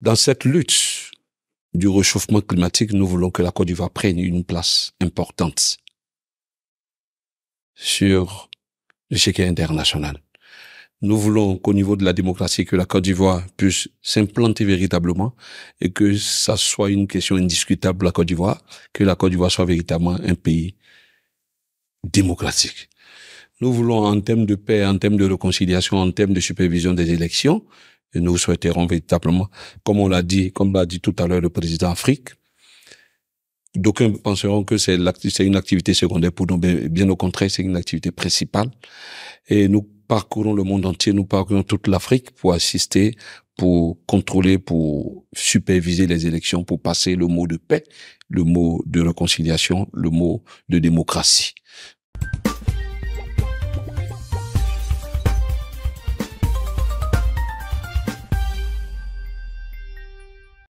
Dans cette lutte du réchauffement climatique, nous voulons que la Côte d'Ivoire prenne une place importante sur le l'échiquier international. Nous voulons qu'au niveau de la démocratie, que la Côte d'Ivoire puisse s'implanter véritablement et que ça soit une question indiscutable, la Côte d'Ivoire, que la Côte d'Ivoire soit véritablement un pays démocratique. Nous voulons, en termes de paix, en termes de réconciliation, en termes de supervision des élections, nous souhaiterons véritablement, comme on l'a dit, comme l'a dit tout à l'heure le président Afrique, d'aucuns penseront que c'est une activité secondaire pour nous, bien au contraire, c'est une activité principale. Et nous parcourons le monde entier, nous parcourons toute l'Afrique pour assister, pour contrôler, pour superviser les élections, pour passer le mot de paix, le mot de réconciliation, le mot de démocratie.